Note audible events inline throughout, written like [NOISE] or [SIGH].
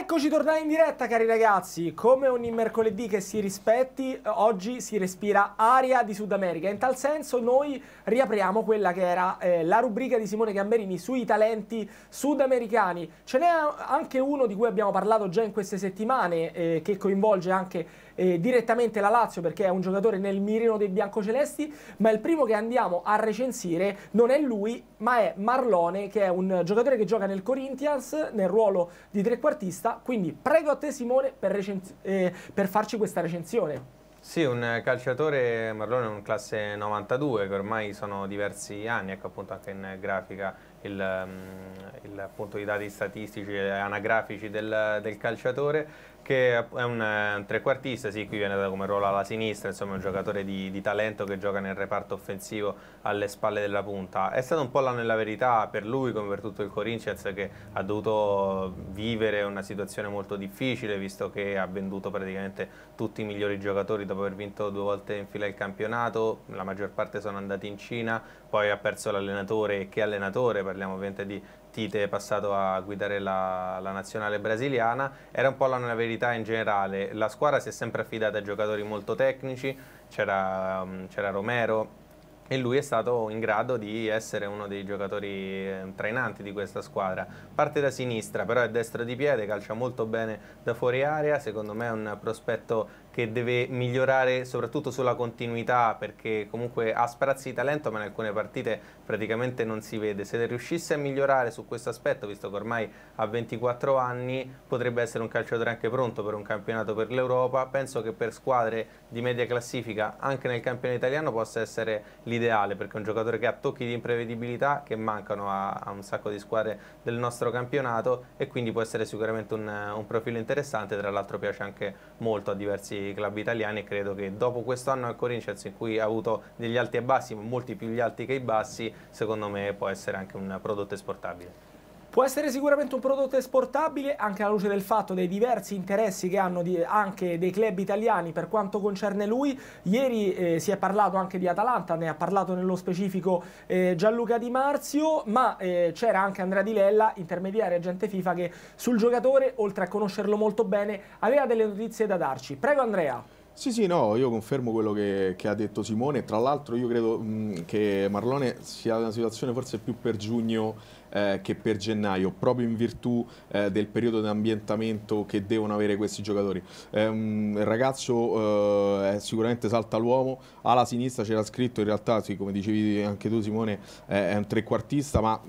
Eccoci tornati in diretta cari ragazzi, come ogni mercoledì che si rispetti, oggi si respira aria di Sud America, in tal senso noi riapriamo quella che era eh, la rubrica di Simone Gamberini sui talenti sudamericani, ce n'è anche uno di cui abbiamo parlato già in queste settimane eh, che coinvolge anche eh, direttamente la Lazio perché è un giocatore nel mirino dei biancocelesti, ma il primo che andiamo a recensire non è lui, ma è Marlone, che è un giocatore che gioca nel Corinthians nel ruolo di trequartista, quindi prego a te Simone per, recenz- eh, per farci questa recensione. Sì, un calciatore, Marlone è un classe 92, che ormai sono diversi anni, ecco appunto anche in grafica il, mm, il, appunto, i dati statistici e anagrafici del, del calciatore che è eh, un trequartista, sì, qui viene dato come ruolo alla sinistra, insomma è un giocatore di, di, talento che gioca nel reparto offensivo alle spalle della punta. È stato un po' l'anno nella verità per lui come per tutto il Corinthians che ha dovuto vivere una situazione molto difficile visto che ha venduto praticamente tutti i migliori giocatori dopo aver vinto due volte in fila il campionato, la maggior parte sono andati in Cina, poi ha perso l'allenatore e che allenatore, parliamo ovviamente di Tite passato a guidare la, la, nazionale brasiliana, era un po' la verità in generale, la squadra si è sempre affidata a giocatori molto tecnici, c'era mm, Romero, e lui è stato in grado di essere uno dei giocatori eh, trainanti di questa squadra. Parte da sinistra, però è destro di piede, calcia molto bene da fuori area, secondo me è un prospetto che deve migliorare soprattutto sulla continuità perché comunque ha sprazzi di talento ma in alcune partite praticamente non si vede. Se riuscisse a migliorare su questo aspetto, visto che ormai ha 24 anni, potrebbe essere un calciatore anche pronto per un campionato per l'Europa. Penso che per squadre di media classifica anche nel campionato italiano possa essere l'ideale perché è un giocatore che ha tocchi di imprevedibilità che mancano a, a un sacco di squadre del nostro campionato e quindi può essere sicuramente un, un profilo interessante, tra l'altro piace anche molto a diversi di club italiani e credo che dopo questo anno al Corinthians in cui ha avuto degli alti e bassi, molti più gli alti che i bassi, secondo me può essere anche un prodotto esportabile. Può essere sicuramente un prodotto esportabile anche alla luce del fatto dei diversi interessi che hanno di, anche dei club italiani per quanto concerne lui. Ieri eh, si è parlato anche di Atalanta, ne ha parlato nello specifico eh, Gianluca Di Marzio, ma eh, c'era anche Andrea Di Lella, intermediario agente FIFA, che sul giocatore, oltre a conoscerlo molto bene, aveva delle notizie da darci. Prego Andrea. Sì, sì, no, io confermo quello che, che ha detto Simone. Tra l'altro io credo mh, che Marlone sia una situazione forse più per giugno eh, che per gennaio, proprio in virtù eh, del periodo di ambientamento che devono avere questi giocatori. Um, il ragazzo eh, sicuramente salta l'uomo, alla sinistra c'era scritto in realtà, sì, come dicevi anche tu Simone, è un trequartista ma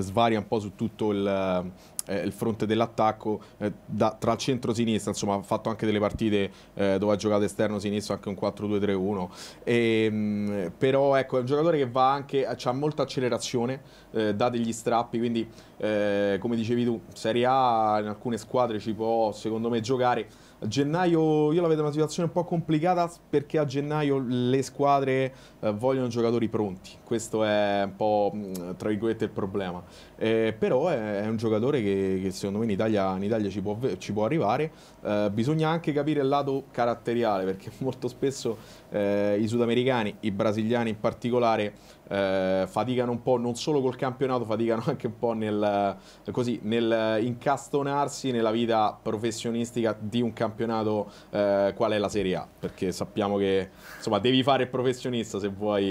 svaria un po' su tutto il... Eh, il fronte dell'attacco eh, tra centro sinistra, insomma ha fatto anche delle partite eh, dove ha giocato esterno sinistro anche un 4-2-3-1 e, mh, però ecco è un giocatore che va anche ha molta accelerazione eh, dà degli strappi strappi, quindi eh, come dicevi tu, Serie A in alcune squadre ci può secondo me giocare, gennaio io la vedo una situazione un po' complicata perché a gennaio le squadre eh, vogliono giocatori pronti, questo è un po' mm, tra virgolette il problema, eh, però è, è, un giocatore che, che secondo me in Italia, in Italia ci, può, ci, può, arrivare, eh, bisogna anche capire il lato caratteriale perché [LAUGHS] molto spesso eh, i sudamericani, i brasiliani in particolare, eh, faticano un po' non solo col campionato, faticano [LAUGHS] anche un po' nel, così, nel incastonarsi nella vita professionistica di un campionato campionato eh, qual è la Serie A, perché sappiamo che insomma, devi fare il professionista se vuoi,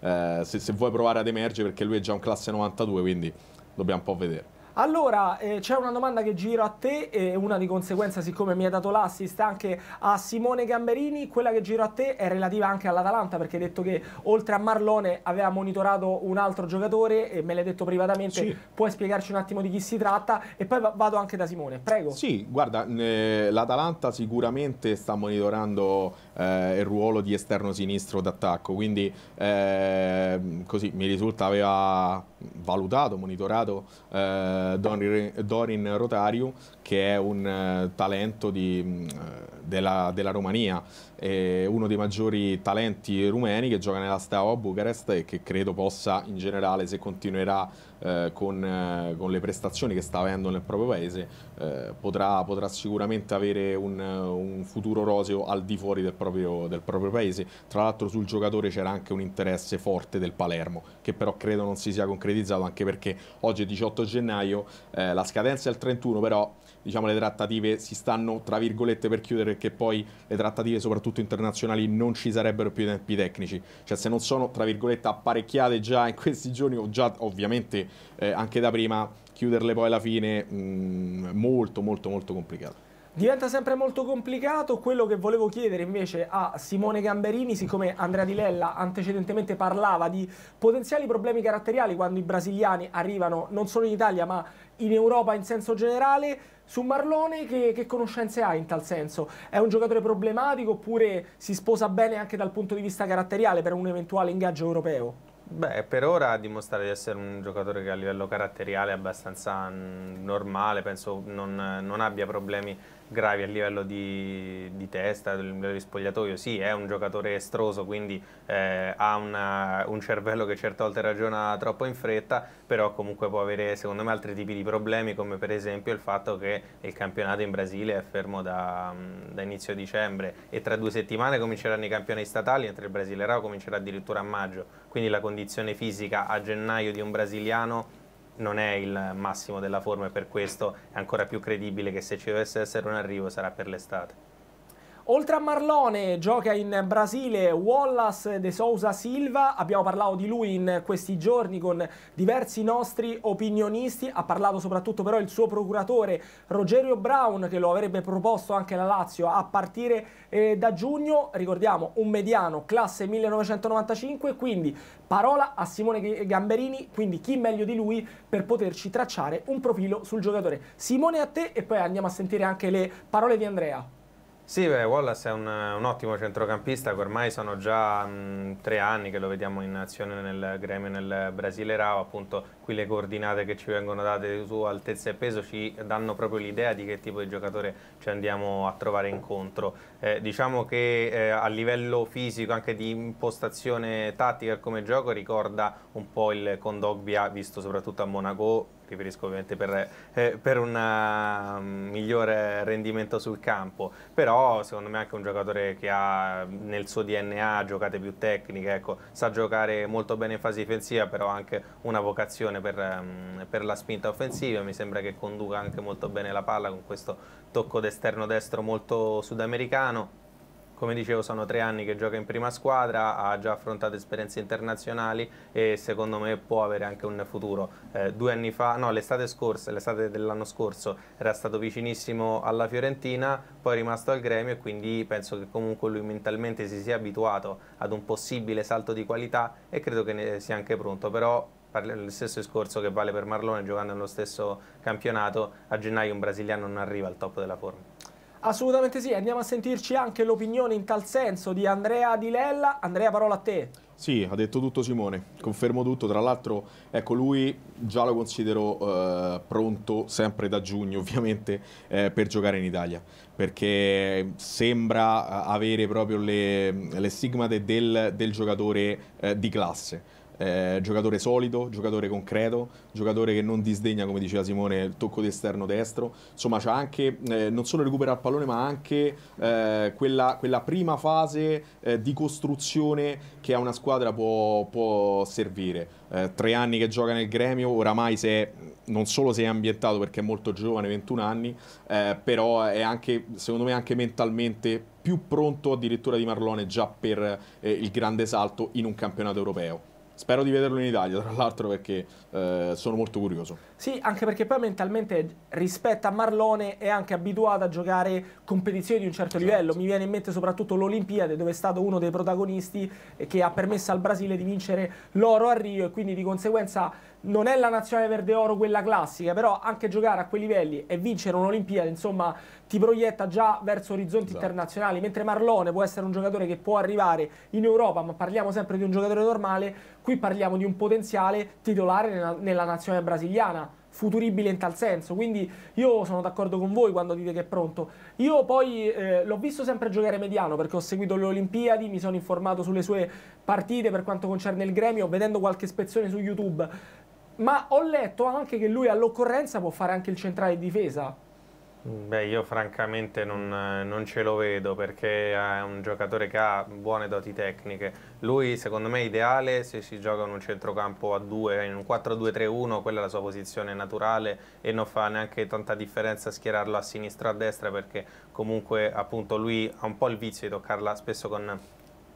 eh, se, se vuoi provare ad emergere, perché lui è già un classe 92, quindi dobbiamo un po' vedere. Allora, eh, c'è una domanda che giro a te e una di conseguenza, siccome mi hai dato l'assist anche a Simone Gamberini, quella che giro a te è relativa anche all'Atalanta, perché hai detto che oltre a Marlone aveva monitorato un altro giocatore e me l'hai detto privatamente, sì. puoi spiegarci un attimo di chi si tratta e poi vado anche da Simone, prego. Sì, guarda, eh, l'Atalanta sicuramente sta monitorando eh, il ruolo di esterno sinistro d'attacco, quindi eh, così mi risulta aveva valutato, monitorato eh, Don, Dorin Rotariu che è un eh, talento di, mm, eh, della, della, Romania, è uno dei maggiori talenti rumeni che gioca nella Steaua Bucarest e che credo possa in generale se continuerà eh, con, eh, con, le prestazioni che sta avendo nel proprio paese eh, potrà, potrà, sicuramente avere un, un, futuro roseo al di fuori del proprio, del proprio paese. Tra l'altro sul giocatore c'era anche un interesse forte del Palermo che però credo non si sia concretizzato anche perché oggi è 18 gennaio, eh, la scadenza è il 31 però diciamo, le trattative si stanno tra virgolette per chiudere perché poi le trattative soprattutto internazionali non ci sarebbero più tempi tecnici, cioè se non sono tra virgolette apparecchiate già in questi giorni o già ovviamente eh, anche da prima, chiuderle poi alla fine mh, mm, molto molto molto complicato. Diventa sempre molto complicato, quello che volevo chiedere invece a Simone Gamberini, siccome Andrea Di Lella antecedentemente parlava di potenziali problemi caratteriali quando i brasiliani arrivano non solo in Italia ma in Europa in senso generale, su Marlone che, che, conoscenze ha in tal senso? È un giocatore problematico oppure si sposa bene anche dal punto di vista caratteriale per un eventuale ingaggio europeo? Beh, per ora dimostra di essere un giocatore che a livello caratteriale è abbastanza mm, normale, penso non, non abbia problemi gravi a livello di, di testa, livello di spogliatoio, sì, è un giocatore estroso, quindi eh, ha una, un cervello che certe volte ragiona troppo in fretta, però comunque può avere secondo me altri tipi di problemi, come per esempio il fatto che il campionato in Brasile è fermo da, da inizio dicembre e tra due settimane cominceranno i campionati statali, mentre il Brasile Rao comincerà addirittura a maggio, quindi la condizione fisica a gennaio di un brasiliano non è il massimo della forma e per questo è ancora più credibile che se ci dovesse essere un arrivo sarà per l'estate. Oltre a Marlone gioca in Brasile Wallace De Souza Silva, abbiamo parlato di lui in questi giorni con diversi nostri opinionisti, ha parlato soprattutto però il suo procuratore Rogerio Brown che lo avrebbe proposto anche la Lazio a partire eh, da giugno, ricordiamo un mediano classe 1995, quindi parola a Simone Gamberini, quindi chi meglio di lui per poterci tracciare un profilo sul giocatore. Simone a te e poi andiamo a sentire anche le parole di Andrea. Sì, beh, Wallace è un, un, ottimo centrocampista, ormai sono già mh, tre anni che lo vediamo in azione nel Gremio nel Brasile Rao, appunto qui le coordinate che ci vengono date su altezza e peso ci danno proprio l'idea di che tipo di giocatore ci andiamo a trovare incontro. Eh, diciamo che eh, a livello fisico, anche di impostazione tattica come gioco, ricorda un po' il Condogbia visto soprattutto a Monaco riferisco ovviamente per, eh, per un mm, migliore rendimento sul campo, però secondo me è anche un giocatore che ha nel suo DNA giocate più tecniche, ecco, sa giocare molto bene in fase difensiva, però ha anche una vocazione per, um, per la spinta offensiva, mi sembra che conduca anche molto bene la palla con questo tocco d'esterno destro molto sudamericano come dicevo sono tre anni che gioca in prima squadra, ha già affrontato esperienze internazionali e secondo me può avere anche un futuro. Eh, due anni fa, no l'estate scorsa, l'estate dell'anno scorso era stato vicinissimo alla Fiorentina, poi è rimasto al Gremio e quindi penso che comunque lui mentalmente si sia abituato ad un possibile salto di qualità e credo che ne sia anche pronto, però lo stesso discorso che vale per Marlone giocando nello stesso campionato, a gennaio un brasiliano non arriva al top della forma. Assolutamente sì, andiamo a sentirci anche l'opinione in tal senso di Andrea Di Lella. Andrea, parola a te. Sì, ha detto tutto Simone, confermo tutto, tra l'altro ecco lui già lo considero eh, pronto sempre da giugno [LAUGHS] ovviamente eh, per giocare in Italia perché sembra eh, avere proprio le, le stigmate del, del giocatore eh, di classe eh, giocatore solido, giocatore concreto, giocatore che non disdegna, come diceva Simone, il tocco di esterno destro. Insomma, c'ha anche eh, non solo recupera il pallone, ma anche eh, quella, quella, prima fase eh, di costruzione che a una squadra può, può servire. Eh, tre anni che gioca nel gremio, oramai se, non solo si è ambientato perché è molto giovane, 21 anni, eh, però è anche, secondo me, anche mentalmente più pronto addirittura di Marlone già per il grande salto in un campionato europeo. Spero di vederlo in Italia, tra l'altro, perché eh, sono molto curioso. Sì, anche perché poi mentalmente rispetto a Marlone è anche abituato a giocare competizioni di un certo esatto. livello. Mi viene in mente soprattutto l'Olimpiade, dove è stato uno dei protagonisti che ha permesso al Brasile di vincere l'oro a Rio e quindi di conseguenza non è la nazionale verde oro quella classica, però anche giocare a quei livelli e vincere un'Olimpiade, insomma, ti proietta già verso orizzonti esatto. internazionali, mentre Marlone può essere un giocatore che può arrivare in Europa, ma parliamo sempre di un giocatore normale, qui parliamo di un potenziale titolare nella, nella nazionale brasiliana futuribile in tal senso. Quindi io sono d'accordo con voi quando dite che è pronto. Io poi eh, l'ho visto sempre giocare mediano perché ho seguito le Olimpiadi, mi sono informato sulle sue partite per quanto concerne il gremio, vedendo qualche spezzone su YouTube. Ma ho letto anche che lui all'occorrenza può fare anche il centrale difesa. Beh, io francamente non, eh, non, ce lo vedo perché è un giocatore che ha buone doti tecniche. Lui, secondo me, è ideale se si gioca in un centrocampo a 2, in un 4-2-3-1, quella è la sua posizione naturale e non fa neanche tanta differenza schierarlo a sinistra o a destra perché comunque appunto lui ha un po' il vizio di toccarla spesso con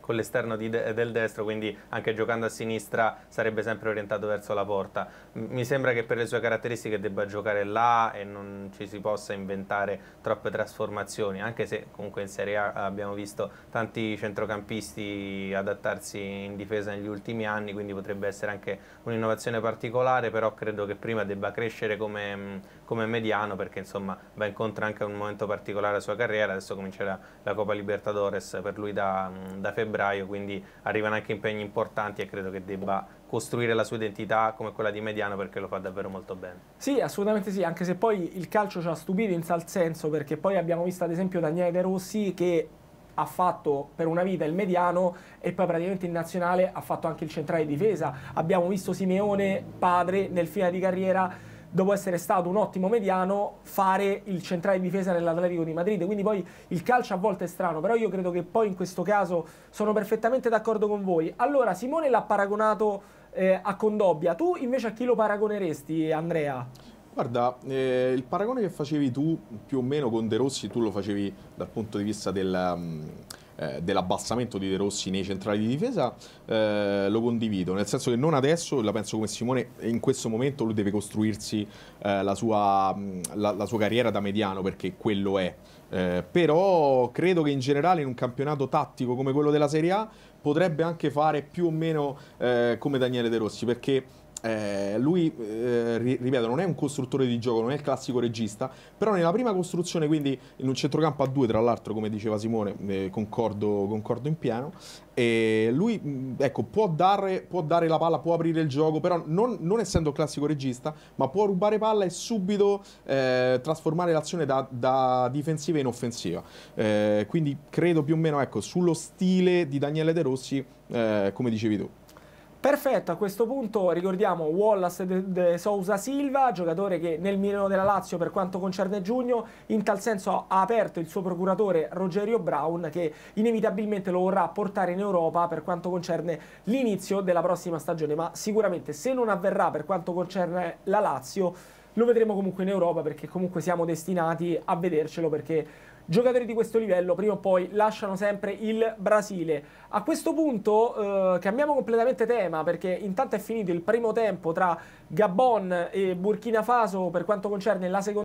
con l'esterno de del destro, quindi anche giocando a sinistra sarebbe sempre orientato verso la porta. M mi sembra che per le sue caratteristiche debba giocare là e non ci si possa inventare troppe trasformazioni, anche se comunque in Serie A abbiamo visto tanti centrocampisti adattarsi in difesa negli ultimi anni, quindi potrebbe essere anche un'innovazione particolare, però credo che prima debba crescere come, come mediano perché insomma va incontro anche a un momento particolare della sua carriera, adesso comincerà la Coppa Libertadores per lui da, da febbraio febbraio, quindi arrivano anche impegni importanti e credo che debba costruire la sua identità come quella di mediano perché lo fa davvero molto bene. Sì, assolutamente sì, anche se poi il calcio ci ha stupito in tal senso perché poi abbiamo visto ad esempio Daniele De Rossi che ha fatto per una vita il mediano e poi praticamente in nazionale ha fatto anche il centrale difesa. Abbiamo visto Simeone, padre, nel fine di carriera dopo essere stato un ottimo mediano, fare il centrale di difesa nell'Atletico di Madrid. Quindi poi il calcio a volte è strano, però io credo che poi in questo caso sono perfettamente d'accordo con voi. Allora, Simone l'ha paragonato eh, a Condobbia, tu invece a chi lo paragoneresti, Andrea? Guarda, eh, il paragone che facevi tu più o meno con De Rossi, tu lo facevi dal punto di vista del... Um eh, dell'abbassamento di De Rossi nei centrali di difesa eh, lo condivido, nel senso che non adesso, la penso come Simone, in questo momento lui deve costruirsi eh, la, sua, la, la sua carriera da mediano perché quello è. Eh, però credo che in generale in un campionato tattico come quello della Serie A potrebbe anche fare più o meno eh, come Daniele De Rossi perché eh, lui, eh, ripeto, non è un costruttore di gioco, non è il classico regista, però nella prima costruzione, quindi in un centrocampo a due, tra l'altro, come diceva Simone, eh, concordo, concordo, in pieno, lui mm, ecco, può, dare, può, dare, la palla, può aprire il gioco, però non, non essendo il classico regista, ma può rubare palla e subito eh, trasformare l'azione da, da, difensiva in offensiva. Eh, quindi credo più o meno ecco, sullo stile di Daniele De Rossi, eh, come dicevi tu. Perfetto, a questo punto ricordiamo Wallace de, de Sousa Silva, giocatore che nel Milano della Lazio per quanto concerne Giugno, in tal senso ha aperto il suo procuratore Rogerio Brown che inevitabilmente lo vorrà portare in Europa per quanto concerne l'inizio della prossima stagione, ma sicuramente se non avverrà per quanto concerne la Lazio lo vedremo comunque in Europa perché comunque siamo destinati a vedercelo perché giocatori di questo livello prima o poi lasciano sempre il Brasile. A questo punto eh, cambiamo completamente tema perché intanto è finito il primo tempo tra Gabon e Burkina Faso per quanto concerne la seconda